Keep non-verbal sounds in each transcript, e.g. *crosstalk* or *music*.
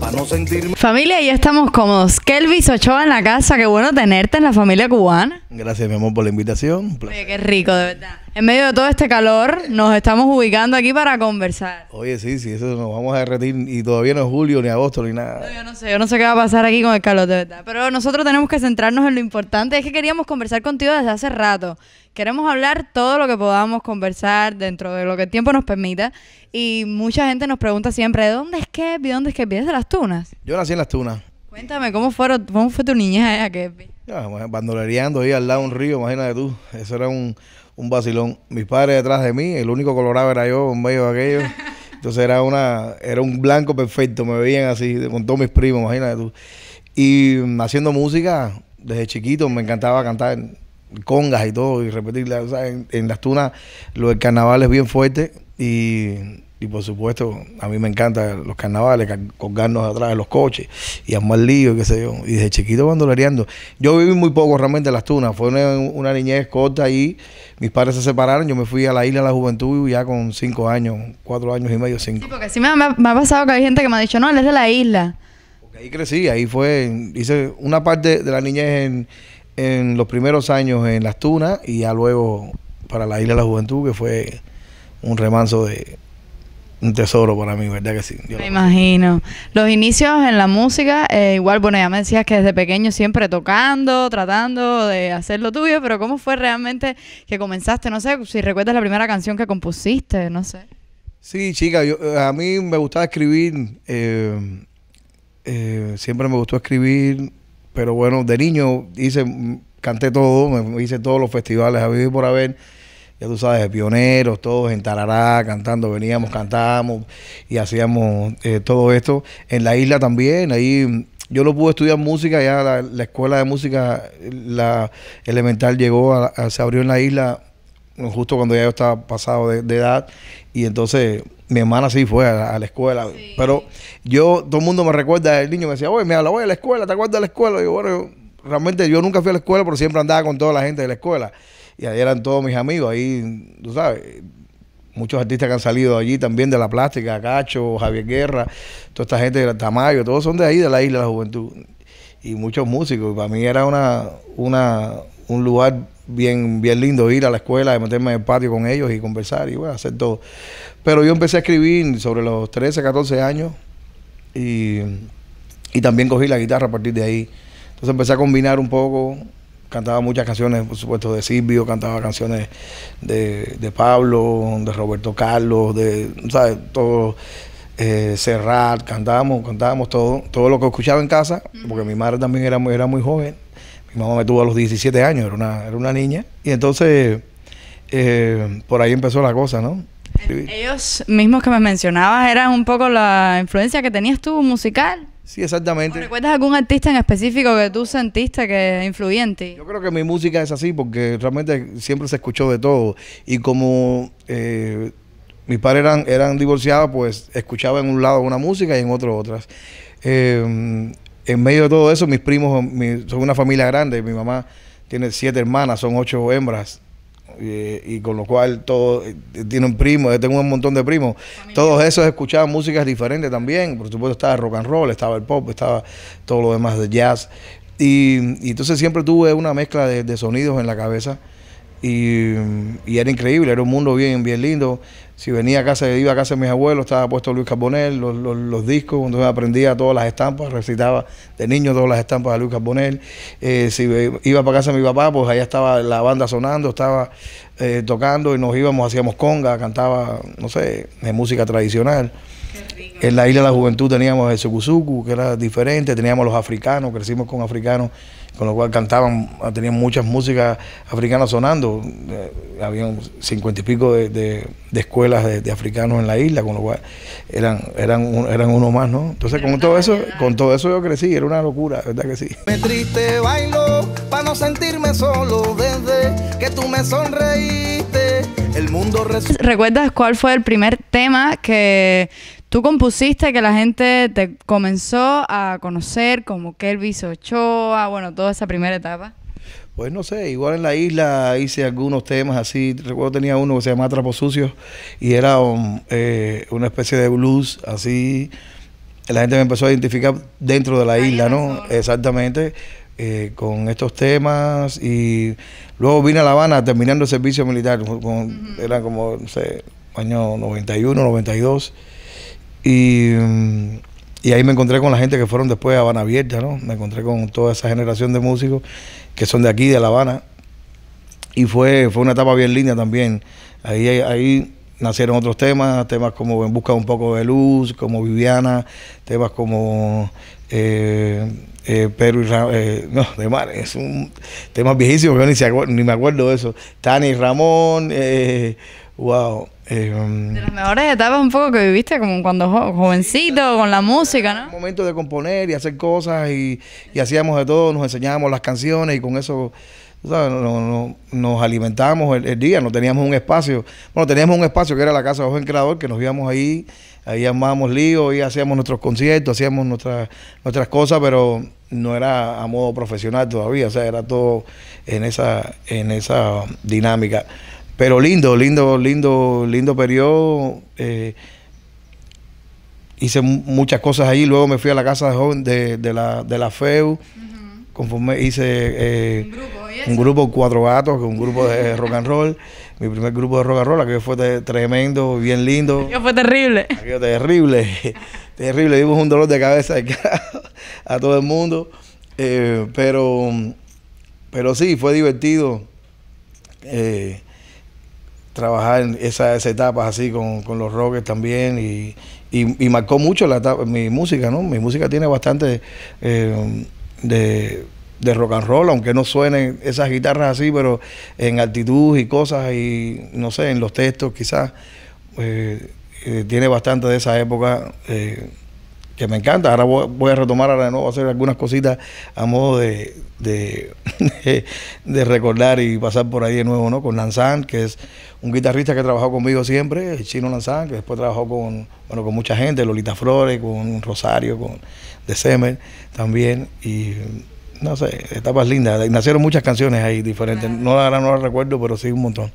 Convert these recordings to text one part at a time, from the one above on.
para no sentirme. Familia, ya estamos cómodos. Kelvis Ochoa en la casa, qué bueno tenerte en la familia cubana. Gracias, mi amor, por la invitación. Oye, qué rico, de verdad. En medio de todo este calor, nos estamos ubicando aquí para conversar. Oye, sí, sí, eso nos vamos a derretir y todavía no es julio, ni agosto, ni nada. yo no sé, yo no sé qué va a pasar aquí con el calor, de verdad. Pero nosotros tenemos que centrarnos en lo importante, es que queríamos conversar contigo desde hace rato. Queremos hablar todo lo que podamos conversar dentro de lo que el tiempo nos permita. Y mucha gente nos pregunta siempre, dónde es que vi ¿Dónde es que vienes de las Tunas? Yo nací en las Tunas. Cuéntame, ¿cómo, fueron, cómo fue tu niñez allá, Bandoleriando Bandolereando ahí al lado de un río, imagínate tú. Eso era un, un vacilón. Mis padres detrás de mí, el único colorado era yo un medio de aquello. *laughs* Entonces era una, era un blanco perfecto, me veían así, con todos mis primos, imagínate tú. Y mm, haciendo música, desde chiquito me encantaba cantar congas y todo, y repetir... en, las tunas lo del carnaval es bien fuerte y, y, por supuesto a mí me encantan los carnavales, colgarnos atrás de los coches y armar lío, qué sé yo. Y desde chiquito bandolereando. Yo viví muy poco realmente en las tunas, fue una, niñez corta ahí, mis padres se separaron, yo me fui a la isla de la juventud ya con cinco años, cuatro años y medio, cinco. Sí, porque sí me ha, pasado que hay gente que me ha dicho, no, él es de la isla. Porque ahí crecí, ahí fue, hice una parte de la niñez en en los primeros años en Las Tunas y ya luego para la Isla de la Juventud, que fue un remanso de un tesoro para mí, ¿verdad que sí? me imagino. Los inicios en la música, eh, igual, bueno, ya me decías que desde pequeño siempre tocando, tratando de hacer lo tuyo, pero ¿cómo fue realmente que comenzaste? No sé si recuerdas la primera canción que compusiste, no sé. Sí, chica, eh, a mí me gustaba escribir, eh, siempre me gustó escribir, pero bueno, de niño hice, canté todo, hice todos los festivales a vivir por haber. Ya tú sabes, pioneros, todos en Tarará, cantando, veníamos, cantábamos y hacíamos eh, todo esto. En la isla también, ahí yo no pude estudiar música, ya la, escuela de música, la elemental llegó, se abrió en la isla justo cuando ya yo estaba pasado de, de edad y entonces mi hermana sí fue a la, escuela. Pero yo, todo el mundo me recuerda, el niño me decía, oye, me voy a la escuela, ¿te acuerdas de la escuela? Y yo, bueno, realmente yo nunca fui a la escuela, pero siempre andaba con toda la gente de la escuela. Y ahí eran todos mis amigos, ahí, tú sabes, muchos artistas que han salido allí también, de la plástica, Cacho, Javier Guerra, toda esta gente de Tamayo, todos son de ahí, de la isla de la juventud. Y muchos músicos, para mí era una, una, un lugar bien, bien lindo ir a la escuela, meterme en el patio con ellos y conversar y bueno, hacer todo. Pero yo empecé a escribir sobre los 13, 14 años y, también cogí la guitarra a partir de ahí. Entonces empecé a combinar un poco, cantaba muchas canciones, por supuesto, de Silvio, cantaba canciones de, Pablo, de Roberto Carlos, de, ¿sabes? Todo, eh, Serrat, cantábamos, cantábamos todo, todo lo que escuchaba en casa, porque mi madre también era era muy joven mi mamá me tuvo a los 17 años, era una, niña. Y entonces, eh, por ahí empezó la cosa, ¿no? Ellos mismos que me mencionabas eran un poco la influencia que tenías tú musical. Sí, exactamente. ¿Recuerdas algún artista en específico que tú sentiste que influyente? Yo creo que mi música es así porque realmente siempre se escuchó de todo. Y como eh, mis padres eran, divorciados, pues escuchaba en un lado una música y en otro otras. Eh, en medio de todo eso, mis primos son una familia grande. Mi mamá tiene siete hermanas, son ocho hembras. Eh, y, con lo cual todos eh, tienen primos, tengo un montón de primos. Todos esos escuchaban músicas diferentes también. Por supuesto, estaba el rock and roll, estaba el pop, estaba todo lo demás de jazz. Y, entonces siempre tuve una mezcla de, sonidos en la cabeza. Y, y, era increíble, era un mundo bien, bien lindo si venía a casa, iba a casa de mis abuelos, estaba puesto Luis Carbonell, los, los, los discos, donde aprendía todas las estampas, recitaba de niño todas las estampas de Luis Carbonell. Eh, si iba para casa de mi papá, pues allá estaba la banda sonando, estaba eh, tocando y nos íbamos, hacíamos conga, cantaba, no sé, de música tradicional. En la isla de la juventud teníamos el sukusuku que era diferente, teníamos los africanos, crecimos con africanos con lo cual cantaban, tenían muchas músicas africanas sonando. Eh, habían cincuenta y pico de, escuelas de, africanos en la isla, con lo cual eran, eran, eran uno más, ¿no? Entonces con todo eso, con todo eso yo crecí, era una locura, ¿verdad que sí? Me triste bailo para no sentirme solo desde que tú me sonreíste. El mundo ¿Recuerdas cuál fue el primer tema que Tú compusiste que la gente te comenzó a conocer como Kelvis Ochoa, bueno, toda esa primera etapa. Pues no sé, igual en la isla hice algunos temas así. Recuerdo tenía uno que se llamaba Trapos Sucios y era eh, una especie de blues así. La gente me empezó a identificar dentro de la, isla, ¿no? Exactamente, eh, con estos temas. Y luego vine a La Habana terminando el servicio militar. Era como, no sé, año 91, 92. Mm, y, ahí me encontré con la gente que fueron después a Habana Abierta, ¿no? Me encontré con toda esa generación de músicos que son de aquí, de La Habana. Y fue, fue una etapa bien linda también. Ahí, ahí nacieron otros temas, temas como En Busca de un poco de luz, como Viviana, temas como eh, eh Pedro y Ramón, eh, no, de mar, es un tema viejísimo, yo ni, ni me acuerdo de eso. Tani y Ramón, eh, Wow. Em, de las mejores etapas un poco que viviste como cuando jovencito, con la música, ¿no? Momento de componer y hacer cosas y, hacíamos de todo, nos enseñábamos las canciones y con eso ¿sabes? nos alimentábamos el, día, no teníamos un espacio. Bueno, teníamos un espacio que era la casa de Joven Creador, que nos íbamos ahí, ahí armábamos lío, y hacíamos nuestros conciertos, hacíamos nuestras, nuestras cosas, pero no era a modo profesional todavía, o sea, era todo en esa, en esa dinámica. Pero lindo, lindo, lindo, lindo periodo. Eh, hice muchas cosas ahí... Luego me fui a la casa de joven de, la, de la FEU. ...conforme hice eh, un, grupo, Cuatro Gatos, un grupo de *laughs* rock and roll. Mi primer grupo de rock and roll, aquello fue tremendo, bien lindo. Aquello fue terrible. Aquello terrible. *laughs* terrible. Dimos un dolor de cabeza *laughs* a todo el mundo. Eh, pero, pero sí, fue divertido. Eh, trabajar en esas etapas así con, los rockers también y, y, marcó mucho la mi música, ¿no? Mi música tiene bastante eh, de, rock and roll, aunque no suenen esas guitarras así, pero en altitud y cosas y no sé, en los textos quizás, eh, eh, tiene bastante de esa época que me encanta. Ahora voy, a retomar ahora de nuevo, hacer algunas cositas a modo *laughs* de, de, recordar y pasar por ahí de nuevo, ¿no? Con lanzan que es un guitarrista que trabajó conmigo siempre, el chino lanzan que después trabajó con, bueno, con mucha gente, Lolita Flores, con Rosario, con De también. Y no sé, etapas lindas. Nacieron muchas canciones ahí diferentes. No ahora no las recuerdo, pero sí un montón.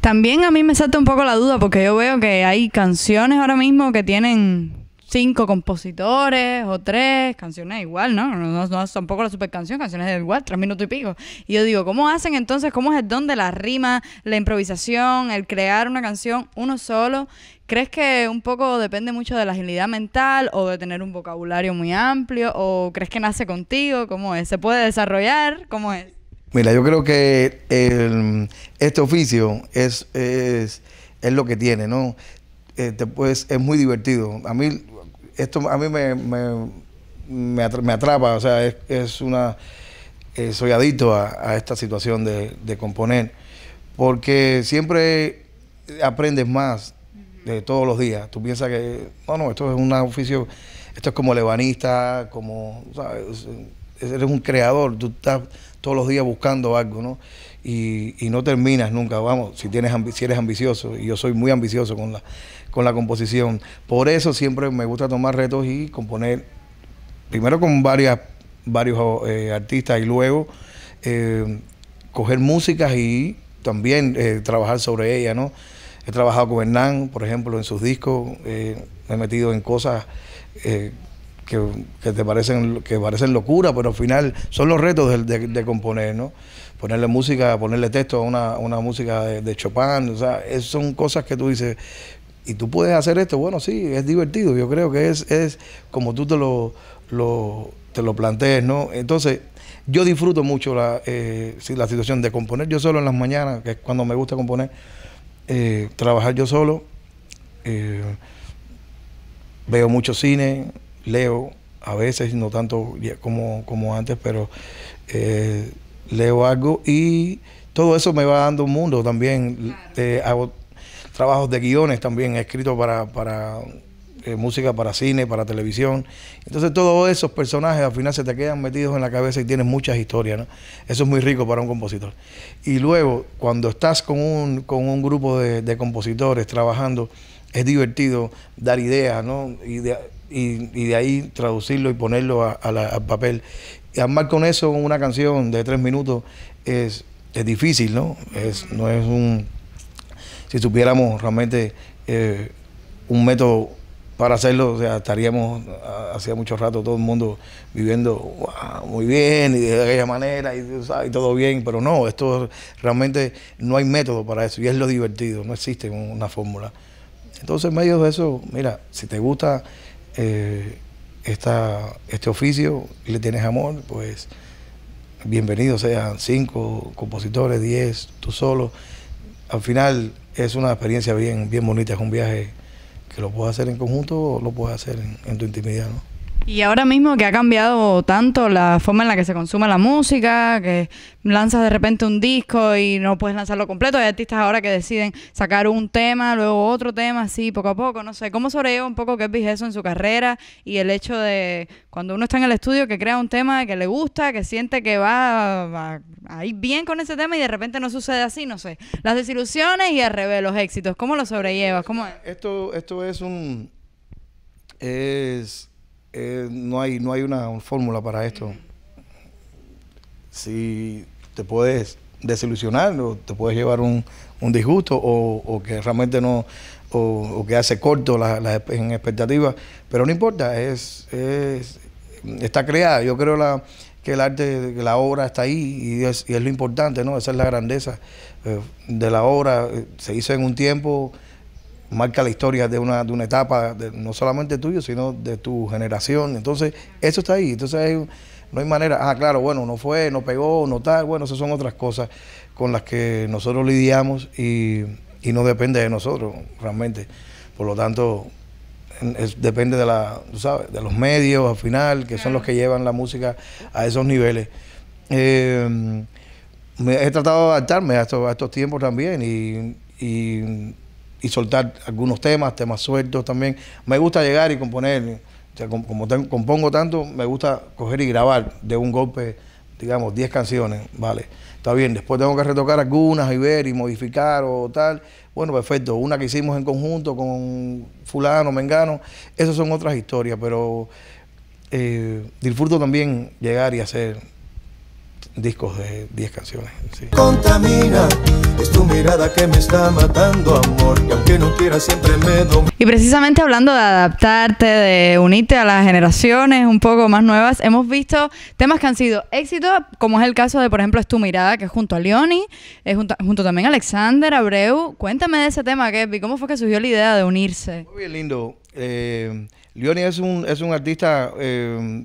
También a mí me salta un poco la duda porque yo veo que hay canciones ahora mismo que tienen cinco compositores o tres canciones igual, ¿no? No, son no tampoco la super canción, canciones de igual, tres minutos y pico. Y yo digo, ¿cómo hacen entonces? ¿Cómo es el don de la rima, la improvisación, el crear una canción uno solo? ¿Crees que un poco depende mucho de la agilidad mental o de tener un vocabulario muy amplio? ¿O crees que nace contigo? ¿Cómo es? ¿Se puede desarrollar? ¿Cómo es? Mira, yo creo que este oficio es, es, es, lo que tiene, ¿no? Este, pues, es muy divertido. A mí, esto a mí me, atrapa, o sea, es, una... Eh, soy adicto a, esta situación de, componer, porque siempre aprendes más de todos los días. Tú piensas que, no, no, esto es un oficio, esto es como lebanista, como, ¿sabes? eres un creador, tú estás todos los días buscando algo, ¿no? Y, no terminas nunca, vamos, si, tienes si eres ambicioso, y yo soy muy ambicioso con la, con la composición. Por eso siempre me gusta tomar retos y componer, primero con varias, varios eh, artistas y luego eh, coger músicas y también eh, trabajar sobre ella, ¿no? He trabajado con Hernán, por ejemplo, en sus discos, me he metido en cosas que, te parecen que parecen locura, pero al final son los retos de, componer, ¿no? Ponerle música, ponerle texto a una, música de, Chopin, o sea, son cosas que tú dices, y tú puedes hacer esto, bueno, sí, es divertido, yo creo que es, es como tú te lo, lo te lo plantees, ¿no? Entonces, yo disfruto mucho la, eh, situación de componer yo solo en las mañanas, que es cuando me gusta componer, eh, trabajar yo solo, eh, veo mucho cine, leo, a veces no tanto como, como antes, pero eh, leo algo y todo eso me va dando un mundo también. Eh, hago trabajos de guiones también, he escrito para, para eh, música para cine, para televisión. Entonces todos esos personajes al final se te quedan metidos en la cabeza y tienes muchas historias, Eso es muy rico para un compositor. Y luego, cuando estás con un, con un grupo de, compositores trabajando, es divertido dar ideas, ¿no? y, de ahí traducirlo y ponerlo al papel. Y armar con eso una canción de tres minutos es, difícil, ¿no? Es, no es un. Si supiéramos realmente eh, un método para hacerlo, o sea, estaríamos ah, hacía mucho rato todo el mundo viviendo muy bien y de aquella manera y, y, todo bien, pero no, esto realmente no hay método para eso y es lo divertido, no existe una fórmula. Entonces, en medio de eso, mira, si te gusta eh, este oficio y le tienes amor, pues bienvenido sean cinco compositores, diez, tú solo. Al final es una experiencia bien, bien bonita, es un viaje que lo puedes hacer en conjunto o lo puedes hacer en, en tu intimidad. ¿no? Y ahora mismo que ha cambiado tanto la forma en la que se consume la música, que lanzas de repente un disco y no puedes lanzarlo completo, hay artistas ahora que deciden sacar un tema, luego otro tema, así poco a poco, no sé, ¿cómo sobrelleva un poco que es eso en su carrera y el hecho de cuando uno está en el estudio que crea un tema que le gusta, que siente que va a, ir bien con ese tema y de repente no sucede así, no sé, las desilusiones y al revés, los éxitos, ¿cómo lo sobrellevas? ¿Cómo Esto, esto es un... es eh, no hay, no hay una fórmula para esto. Si te puedes desilusionar o te puedes llevar un, disgusto o, que realmente no, o, que hace corto las la, en expectativas, pero no importa, es, es, está creada. Yo creo la, que el arte, la obra está ahí y es, y es lo importante, ¿no? Esa es la grandeza eh, de la obra. Eh, se hizo en un tiempo marca la historia de una, de una etapa, no solamente tuyo, sino de tu generación. Entonces, eso está ahí. Entonces, no hay manera. Ah, claro, bueno, no fue, no pegó, no tal. Bueno, esas son otras cosas con las que nosotros lidiamos y, no depende de nosotros, realmente. Por lo tanto, depende de, la, sabes? de los medios al final, que son los que llevan la música a esos niveles. Eh, he tratado de adaptarme a estos, tiempos también y y soltar algunos temas, temas sueltos también. Me gusta llegar y componer. O sea, como, compongo tanto, me gusta coger y grabar de un golpe, digamos, 10 canciones, ¿vale? Está bien, después tengo que retocar algunas y ver y modificar o tal. Bueno, perfecto. Una que hicimos en conjunto con fulano, mengano, esas son otras historias, pero eh, disfruto también llegar y hacer discos de 10 canciones. Contamina, es tu mirada que me está matando, amor, Y precisamente hablando de adaptarte, de unirte a las generaciones un poco más nuevas, hemos visto temas que han sido éxitos, como es el caso de, por ejemplo, Es tu mirada, que es junto a Leoni, es junto, también a Alexander Abreu. Cuéntame de ese tema, Kevin, ¿cómo fue que surgió la idea de unirse? Muy bien lindo. Eh, Leoni es un, es un artista... Eh,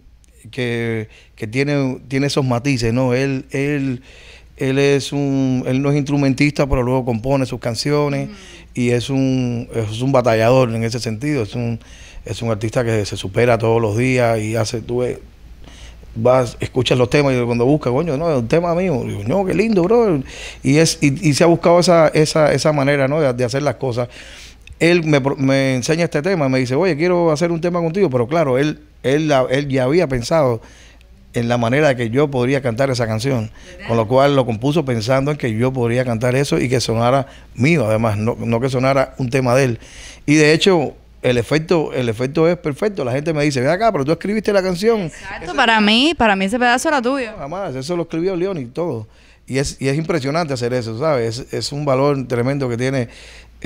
que, tiene, tiene esos matices, ¿no? Él, él, él es un, él no es instrumentista, pero luego compone sus canciones y es un, batallador en ese sentido, es un, es un artista que se supera todos los días y hace, tú vas, escuchas los temas y cuando busca, coño, no, es un tema mío, digo, no, qué lindo, bro. Y es, y, se ha buscado esa, esa, esa manera, ¿no? de, hacer las cosas él me, me, enseña este tema, y me dice, oye, quiero hacer un tema contigo, pero claro, él él, él ya había pensado en la manera que yo podría cantar esa canción, con lo cual lo compuso pensando en que yo podría cantar eso y que sonara mío, además, no, que sonara un tema de él. Y de hecho, el efecto, el efecto es perfecto. La gente me dice, ven acá, pero tú escribiste la canción. Exacto, para mí, para mí ese pedazo era tuyo. Jamás, eso lo escribió León y todo. Y es, y es impresionante hacer eso, ¿sabes? Es, es un valor tremendo que tiene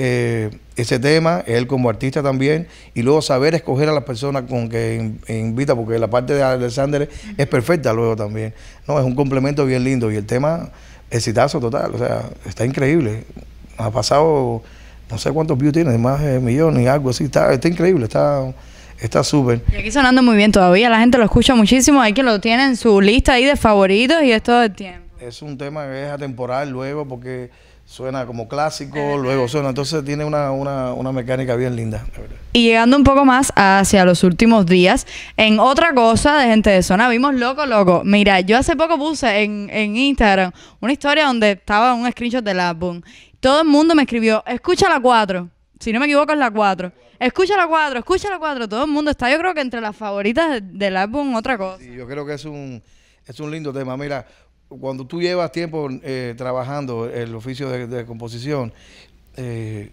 eh, ese tema, él como artista también, y luego saber escoger a las personas con que invita, porque la parte de Alexander es perfecta luego también. No, es un complemento bien lindo y el tema, citazo total, o sea, está increíble. ha pasado, no sé cuántos views tiene, más de millones y algo así, está, está increíble, está... Está súper. Y aquí sonando muy bien todavía, la gente lo escucha muchísimo, hay que lo tiene en su lista ahí de favoritos y es todo el tiempo. Es un tema que es atemporal luego porque suena como clásico, luego suena. Entonces tiene una, mecánica bien linda. Y llegando un poco más hacia los últimos días, en otra cosa de gente de zona, vimos loco, loco. Mira, yo hace poco puse en, Instagram una historia donde estaba un screenshot del álbum. Todo el mundo me escribió, escucha la 4. Si no me equivoco, es la 4. Escucha la 4, escucha la 4. Todo el mundo está, yo creo que entre las favoritas del álbum, otra cosa. Sí, yo creo que es un, es un lindo tema. Mira, cuando tú llevas tiempo eh, trabajando el oficio de, composición, eh,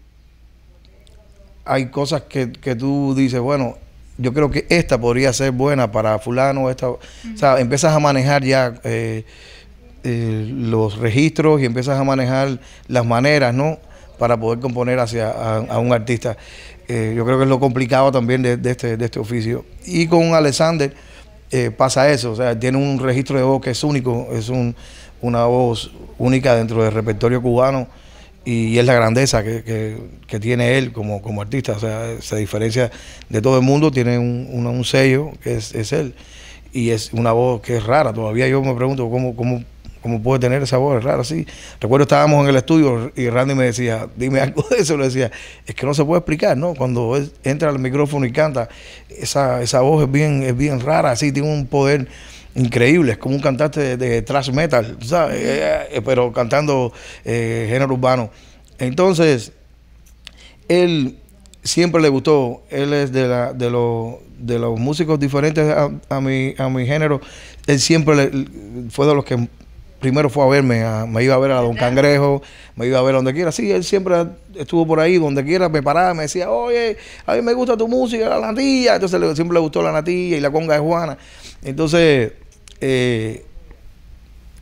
hay cosas que, tú dices, bueno, yo creo que esta podría ser buena para fulano, esta, o sea, empiezas a manejar ya eh, eh, los registros y empiezas a manejar las maneras, ¿no? Para poder componer hacia a, un artista. yo creo que es lo complicado también de, este, de este oficio. Y con Alexander eh, pasa eso. O sea, tiene un registro de voz que es único, es un, una voz única dentro del repertorio cubano y es la grandeza que, tiene él como, como artista. O sea, se diferencia de todo el mundo, tiene un, sello que es, es, él y es una voz que es rara. Todavía yo me pregunto cómo, cómo como puede tener esa voz rara así. Recuerdo estábamos en el estudio y Randy me decía, dime algo de eso, le decía, es que no se puede explicar, ¿no? Cuando entra al micrófono y canta, esa, voz es bien, es bien rara, así, tiene un poder increíble, es como un cantante de, trash thrash metal, eh, eh, eh, pero cantando género urbano. Entonces, él siempre le gustó, él es de, la, de, los músicos diferentes a, mi, a mi género, él siempre fue de los que primero fue a verme, me iba a ver a Don Cangrejo, me iba a ver a donde quiera. Sí, él siempre estuvo por ahí, donde quiera, me paraba, me decía, oye, a mí me gusta tu música, la natilla. Entonces siempre le gustó la natilla y la conga de Juana. Entonces, eh,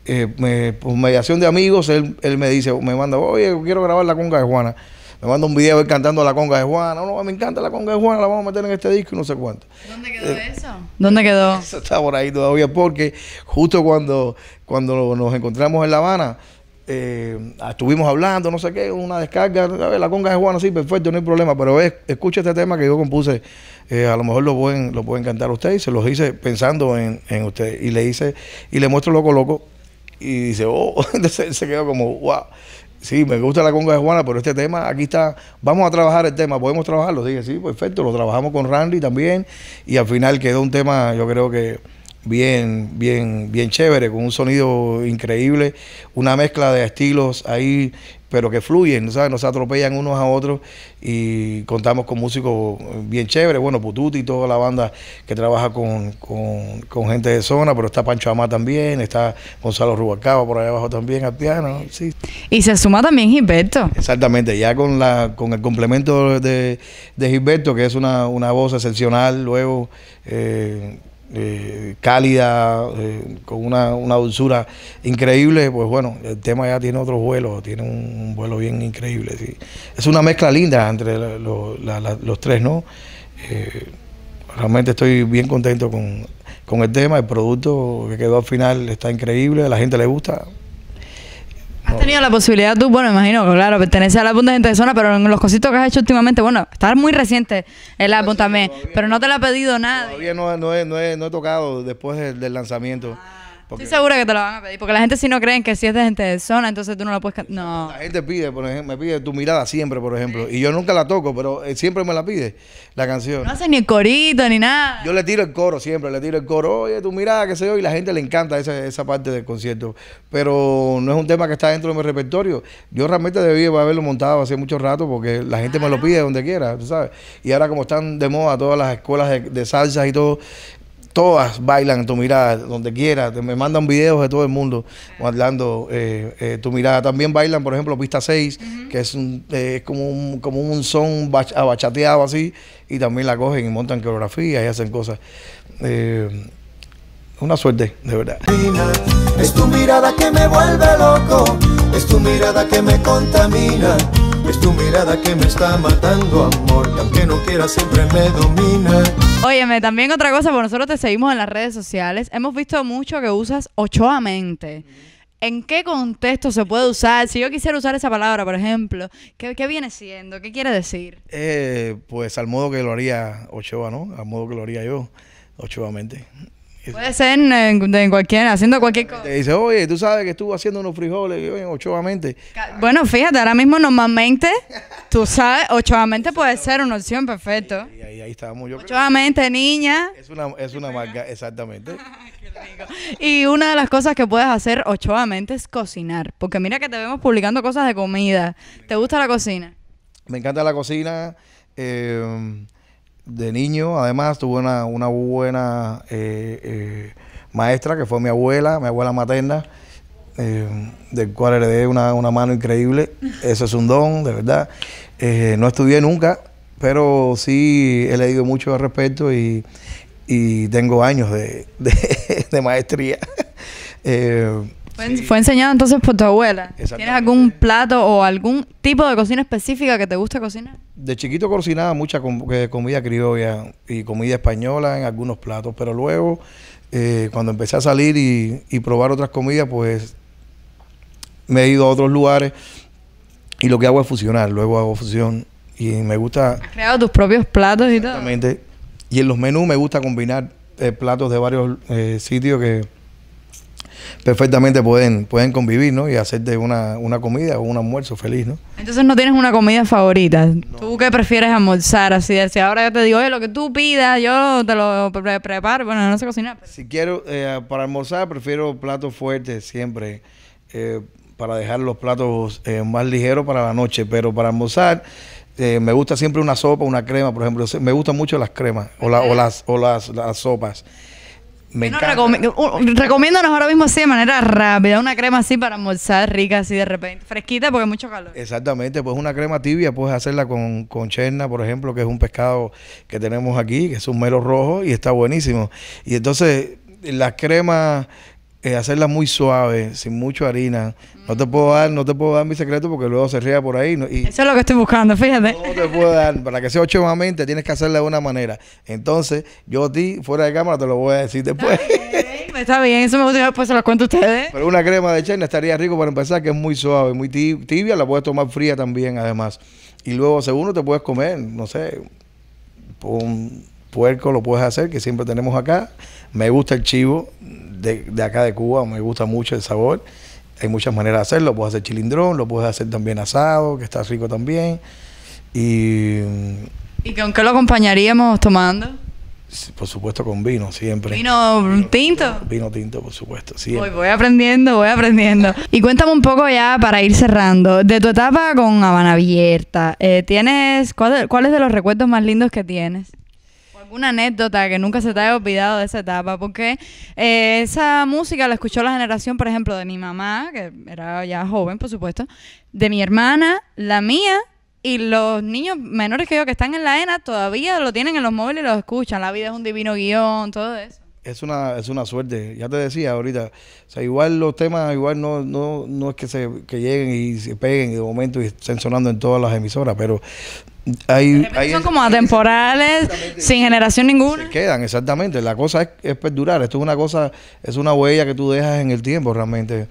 eh, por mediación de amigos, él, él me dice, me manda, oye, quiero grabar la conga de Juana. Me manda un video cantando la conga de Juana. No, no, me encanta la conga de Juana, la vamos a meter en este disco y no sé cuánto. ¿Dónde quedó eh, eso? ¿Dónde quedó? Eso está por ahí todavía porque justo cuando, cuando nos encontramos en La Habana, eh, estuvimos hablando, no sé qué, una descarga, la conga de Juana, sí, perfecto, no hay problema, pero escucha este tema que yo compuse, eh, a lo mejor lo pueden, lo pueden cantar ustedes, se los hice pensando en, en ustedes, y le hice, y le muestro loco loco, y dice, oh, *laughs* se quedó como, wow. Sí, me gusta la conga de Juana, pero este tema, aquí está, vamos a trabajar el tema, podemos trabajarlo. Dije, sí, perfecto, lo trabajamos con Randy también y al final quedó un tema, yo creo que bien, bien, bien chévere, con un sonido increíble, una mezcla de estilos ahí pero que fluyen, ¿sabes? Nos atropellan unos a otros y contamos con músicos bien chéveres, bueno, Pututi y toda la banda que trabaja con, gente de zona, pero está Pancho Amá también, está Gonzalo Rubacaba por allá abajo también al piano, sí. Y se suma también Gilberto. Exactamente, ya con la con el complemento de, Gilberto, que es una, voz excepcional, luego... Eh, eh, cálida, eh, con una, dulzura increíble, pues bueno, el tema ya tiene otro vuelo, tiene un, vuelo bien increíble. ¿sí? Es una mezcla linda entre los tres, ¿no? Eh, realmente estoy bien contento con, con el tema, el producto que quedó al final está increíble, a la gente le gusta. ¿Has tenido la posibilidad tú, bueno, imagino, claro, pertenece a la punta de gente de zona, pero en los cositos que has hecho últimamente, bueno, está muy reciente el álbum también, pero no te lo ha pedido nada. Todavía no, no, he, no, he, tocado después del, lanzamiento. Ah. Estoy segura que te lo van a pedir, porque la gente si no creen que si es de gente de zona, entonces tú no la puedes... No. La gente pide, por ejemplo, me pide tu mirada siempre, por ejemplo, y yo nunca la toco, pero eh, siempre me la pide la canción. No hace ni el corito ni nada. Yo le tiro el coro siempre, le tiro el coro, oye, tu mirada, qué sé yo, y la gente le encanta esa, parte del concierto, pero no es un tema que está dentro de mi repertorio. Yo realmente debí haberlo montado hace mucho rato porque la gente me lo ah. pide donde quiera, tú sabes. Y ahora como están de moda todas las escuelas de, de salsas y todo, todas bailan tu mirada, donde quiera. Me mandan videos de todo el mundo bailando eh, eh, tu mirada. También bailan, por ejemplo, Pista 6, que es, un, eh, como, un, como un son abachateado así, y también la cogen y montan coreografía y hacen cosas. una suerte, de verdad. Es tu mirada que me vuelve loco, es tu mirada que me contamina. Es tu mirada que me está matando, amor, que aunque no quiera siempre me domina. Óyeme, también otra cosa, porque nosotros te seguimos en las redes sociales. Hemos visto mucho que usas ochoamente. ¿En qué contexto se puede usar? Si yo quisiera usar esa palabra, por ejemplo, ¿qué, viene siendo? ¿Qué quiere decir? Eh, pues al modo que lo haría Ochoa, ¿no? Al modo que lo haría yo, Ochoamente. Puede ser en, cualquiera, haciendo cualquier cosa. Te dice, oye, tú sabes que estuvo haciendo unos frijoles ochoavamente. Bueno, fíjate, ahora mismo normalmente, tú sabes, Mente puede ser una opción, perfecto. Y ahí, estábamos yo. Ochoamente, niña. Es una, es una marca, exactamente. *laughs* Y una de las cosas que puedes hacer ochoamente es cocinar. Porque mira que te vemos publicando cosas de comida. ¿Te gusta la cocina? Me encanta la cocina. Eh, de niño, además, tuve una, buena eh, eh, maestra que fue mi abuela, mi abuela materna, eh, del cual heredé una, una, mano increíble. *laughs* Eso es un don, de verdad. no estudié nunca, pero sí he leído mucho al respecto y, tengo años de *laughs* maestría. *laughs* Fue, enseñado entonces por tu abuela. ¿Tienes algún plato o algún tipo de cocina específica que te gusta cocinar? De chiquito cocinaba mucha comida criolla y comida española en algunos platos, pero luego eh, cuando empecé a salir y, probar otras comidas, pues me he ido a otros lugares y lo que hago es fusionar, luego hago fusión y me gusta... Has creado tus propios platos y todo. Exactamente. Y en los menús me gusta combinar eh, platos de varios eh, sitios que perfectamente pueden, pueden convivir, ¿no? Y hacerte una, una comida o un almuerzo feliz, ¿no? Entonces no tienes una comida favorita. ¿Tú qué prefieres almorzar? Así si ahora yo te digo, oye, lo que tú pidas, yo te lo preparo. Bueno, no sé cocinar. Si quiero, eh, para almorzar prefiero platos fuertes siempre. Eh, para dejar los platos eh, más ligeros para la noche, pero para almorzar me gusta siempre una sopa, una crema, por ejemplo. Me gustan mucho las cremas o, o, las, o las sopas. Me ahora mismo así de manera rápida, una crema así para almorzar rica así de repente, fresquita porque mucho calor. Exactamente, pues una crema tibia puedes hacerla con, con cherna, por ejemplo, que es un pescado que tenemos aquí, que es un melo rojo y está buenísimo. Y entonces las cremas eh, hacerla muy suave, sin mucha harina. No te puedo dar, no te puedo dar mi secreto porque luego se ría por ahí. y Eso es lo que estoy buscando, fíjate. No te puedo dar. Para que sea 20, tienes que hacerla de una manera. Entonces, yo a ti, fuera de cámara, te lo voy a decir después. está bien, eso me gusta, después se lo cuento a ustedes. Pero una crema de chena estaría rico para empezar, que es muy suave, muy tibia, la puedes tomar fría también, además. Y luego, según... te puedes comer, no sé, un puerco lo puedes hacer, que siempre tenemos acá. Me gusta el chivo, de, acá de Cuba, me gusta mucho el sabor. Hay muchas maneras de hacerlo, puedes hacer chilindrón, lo puedes hacer también asado, que está rico también. Y, ¿Y con qué lo acompañaríamos tomando? Por supuesto con vino, siempre. ¿Vino, tinto? Vino tinto, por supuesto, siempre. Voy, aprendiendo, voy aprendiendo. y cuéntame un poco ya para ir cerrando, de tu etapa con Habana Abierta, eh, ¿tienes, cuáles de los recuerdos más lindos que tienes? Una anécdota que nunca se te haya olvidado de esa etapa, porque eh, esa música la escuchó la generación, por ejemplo, de mi mamá, que era ya joven, por supuesto, de mi hermana, la mía, y los niños menores que yo que están en la ENA todavía lo tienen en los móviles y lo escuchan. La vida es un divino guión, todo eso. Es una, es una suerte, ya te decía ahorita, sea, igual los temas, igual no, no, no es que se lleguen y se peguen y de momento y estén sonando en todas las emisoras, pero son como atemporales, sin generación ninguna. Se quedan, exactamente. La cosa es, perdurar. Esto es una cosa, es una huella que tú dejas en el tiempo realmente.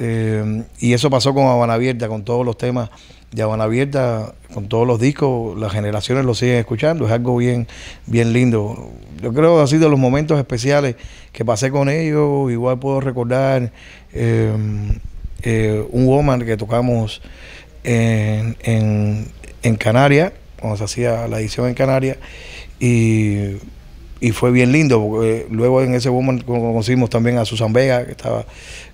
Eh, y eso pasó con Habana Abierta, con todos los temas de Habana Abierta, con todos los discos, las generaciones lo siguen escuchando. Es algo bien, bien lindo. Yo creo que ha sido los momentos especiales que pasé con ellos. Igual puedo recordar eh, eh, un woman que tocamos en en Canarias, cuando se hacía la edición en Canarias, y, fue bien lindo, porque eh, luego en ese momento conocimos también a Susan Vega, que estaba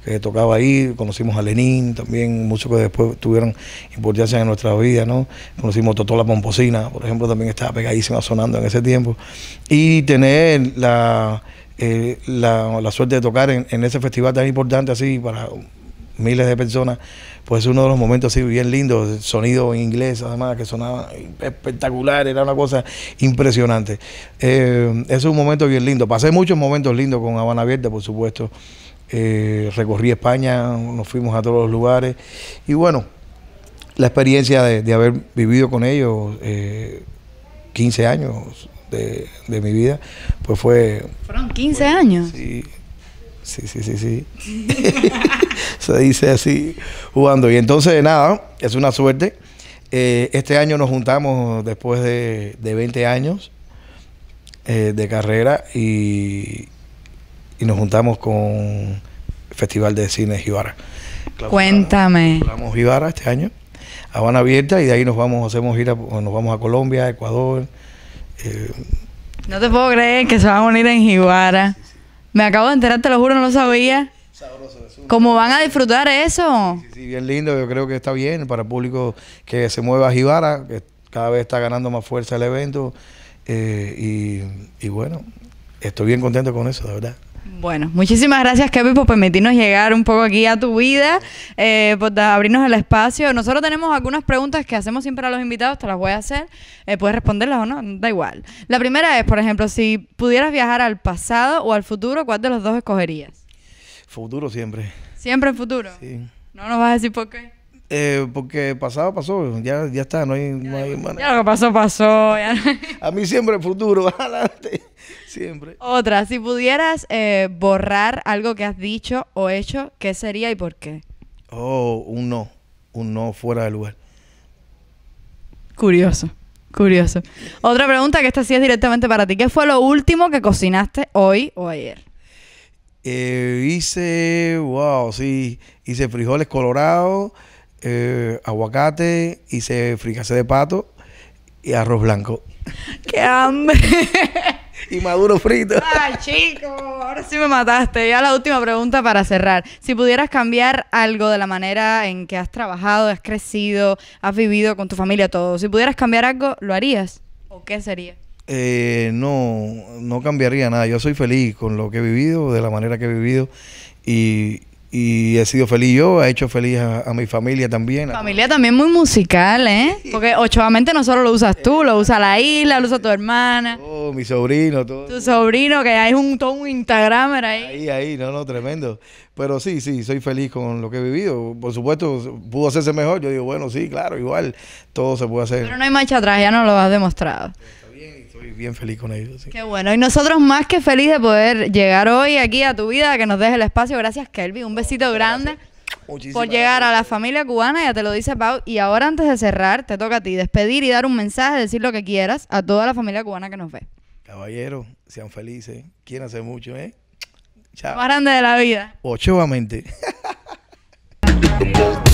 que tocaba ahí, conocimos a Lenín, también muchos que después tuvieron importancia en nuestra vida, ¿no? Conocimos a la Pomposina, por ejemplo, también estaba pegadísima sonando en ese tiempo, y tener la... Eh, la, suerte de tocar en, ese festival tan importante así para miles de personas, pues uno de los momentos así bien lindos, sonido en inglés además que sonaba espectacular, era una cosa impresionante. Eh, es un momento bien lindo, pasé muchos momentos lindos con Habana Abierta, por supuesto, eh, recorrí España, nos fuimos a todos los lugares y bueno, la experiencia de, haber vivido con ellos 15 eh, años de, mi vida, pues fue... Fueron 15 años. Sí, Sí, sí, sí, sí. *laughs* Se dice así jugando. Y entonces, nada, es una suerte. Eh, este año nos juntamos después de, de 20 años eh, de carrera y, nos juntamos con el Festival de Cine Gibara. Cuéntame. Vamos Jibara este año, Habana Abierta, y de ahí nos vamos, hacemos gira, nos vamos a Colombia, Ecuador. Eh, no te puedo creer que se van a unir en Jibara. Me acabo de enterar, te lo juro, no lo sabía. ¿Cómo van a disfrutar eso? Sí, sí, bien lindo. Yo creo que está bien para el público que se mueva a Gibara, que cada vez está ganando más fuerza el evento. Eh, y, y bueno, estoy bien contento con eso, de verdad. Bueno, muchísimas gracias, Kevin, por permitirnos llegar un poco aquí a tu vida, eh, por abrirnos el espacio. Nosotros tenemos algunas preguntas que hacemos siempre a los invitados, te las voy a hacer. Eh, puedes responderlas o no, da igual. La primera es, por ejemplo, si pudieras viajar al pasado o al futuro, ¿cuál de los dos escogerías? Futuro siempre. ¿Siempre el futuro? Sí. ¿No nos vas a decir por qué? Eh, porque pasado pasó, ya, ya está, no hay, manera. Ya lo que pasó, pasó. A mí siempre el futuro, *laughs* adelante. Otra, si pudieras eh, borrar algo que has dicho o hecho, ¿qué sería y por qué? Oh, un no. Un no fuera de lugar. Curioso. Curioso. Otra pregunta que esta sí es directamente para ti. ¿Qué fue lo último que cocinaste hoy o ayer? Eh, hice, wow, sí, hice frijoles colorados, eh, aguacate, hice fricase de pato y arroz blanco. *laughs* ¡Qué hambre! y maduro frito. Ay, chico, ahora sí me mataste. Ya la última pregunta para cerrar. Si pudieras cambiar algo de la manera en que has trabajado, has crecido, has vivido con tu familia, todo. Si pudieras cambiar algo, ¿lo harías? ¿O qué sería? Eh, no, no cambiaría nada. Yo soy feliz con lo que he vivido, de la manera que he vivido. Y, he sido feliz yo, he hecho feliz a, mi familia también. Familia también muy musical, ¿eh? Porque ochoamente no solo lo usas tú, lo usa la isla, lo usa tu hermana. Oh, mi sobrino. Todo. Tu sobrino, que es un, todo un Instagramer ahí. Ahí, ahí, no, no, tremendo. Pero sí, sí, soy feliz con lo que he vivido. Por supuesto, pudo hacerse mejor. Yo digo, bueno, sí, claro, igual, todo se puede hacer. Pero no hay marcha atrás, ya nos lo has demostrado. Está bien, estoy bien feliz con ellos. Qué bueno. Y nosotros más que feliz de poder llegar hoy aquí a tu vida, que nos des el espacio. Gracias, Kelvin. Un besito grande. por llegar a la familia cubana, ya te lo dice Pau. Y ahora antes de cerrar, te toca a ti despedir y dar un mensaje, decir lo que quieras a toda la familia cubana que nos ve. Caballero, sean felices, hacer mucho, ¿eh? Chao. Grande de la vida. Ochoamente. *laughs*